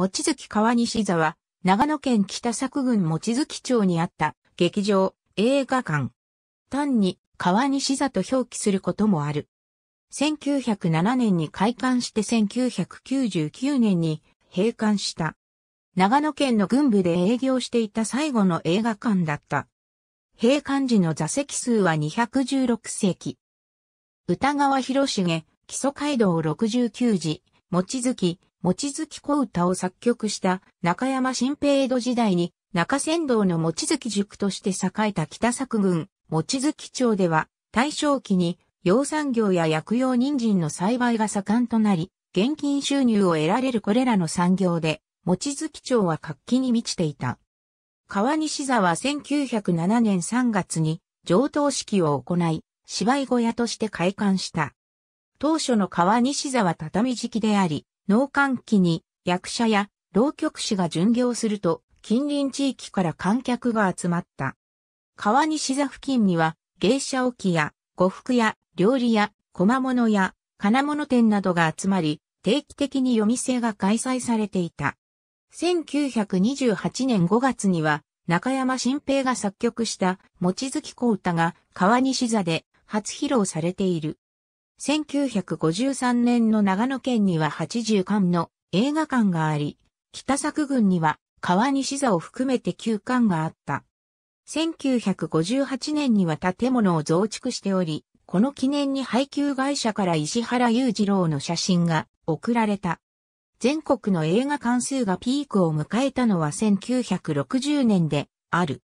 望月川西座は、長野県北作郡望月町にあった劇場、映画館。単に川西座と表記することもある。1907年に開館して1999年に閉館した。長野県の軍部で営業していた最後の映画館だった。閉館時の座席数は216席。歌川広重、基礎街道69時、望月、望月小唄を作曲した中山新平江戸時代に中山道の望月塾として栄えた北作郡望月町では大正期に養蚕業や薬用人参の栽培が盛んとなり、現金収入を得られるこれらの産業で、望月町は活気に満ちていた。川西座は1907年3月に上等式を行い、芝居小屋として開館した。当初の川西座は畳敷きであり、農閑期に役者や浪曲師が巡業すると近隣地域から観客が集まった。川西座付近には芸者置きや呉服や料理屋、小物屋、金物店などが集まり、定期的に夜店が開催されていた。1928年5月には中山新平が作曲した餅月小歌が川西座で初披露されている。1953年の長野県には80館の映画館があり、北作郡には川西座を含めて9館があった。1958年には建物を増築しており、この記念に配給会社から石原裕次郎の写真が送られた。全国の映画館数がピークを迎えたのは1960年である。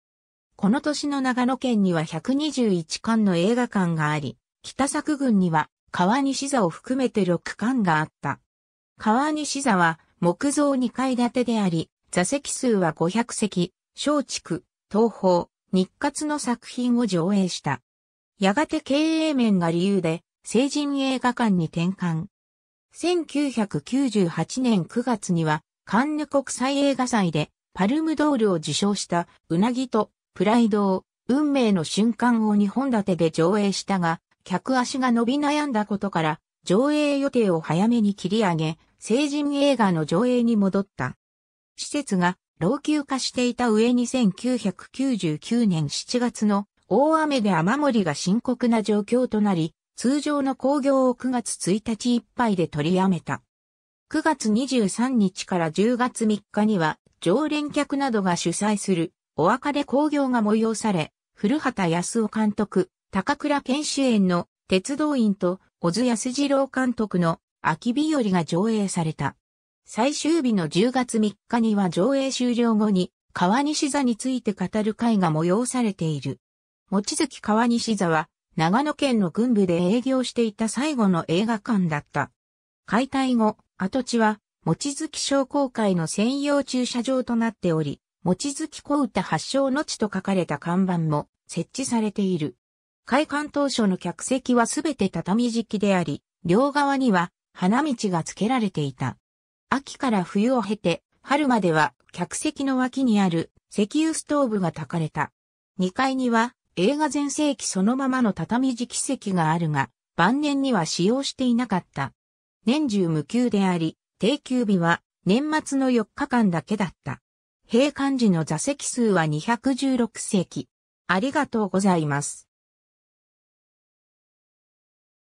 この年の長野県には121館の映画館があり、北作郡には川西座を含めて6巻があった。川西座は木造2階建てであり、座席数は500席、松竹、東宝、日活の作品を上映した。やがて経営面が理由で、成人映画館に転換。1998年9月には、カンヌ国際映画祭で、パルムドールを受賞した、うなぎと、プライドを、運命の瞬間を2本立てで上映したが、客足が伸び悩んだことから、上映予定を早めに切り上げ、成人映画の上映に戻った。施設が老朽化していた上に1999年7月の大雨で雨漏りが深刻な状況となり、通常の工業を9月1日いっぱいで取りやめた。9月23日から10月3日には、常連客などが主催するお別れ工業が催され、古畑康夫監督、高倉健主演の鉄道員と小津安二郎監督の秋日和が上映された。最終日の10月3日には上映終了後に川西座について語る会が催されている。望月川西座は長野県の軍部で営業していた最後の映画館だった。解体後、跡地は望月商工会の専用駐車場となっており、望月小歌発祥の地と書かれた看板も設置されている。開館当初の客席はすべて畳敷きであり、両側には花道が付けられていた。秋から冬を経て、春までは客席の脇にある石油ストーブが焚かれた。2階には映画全盛期そのままの畳敷き席があるが、晩年には使用していなかった。年中無休であり、定休日は年末の4日間だけだった。閉館時の座席数は216席。ありがとうございます。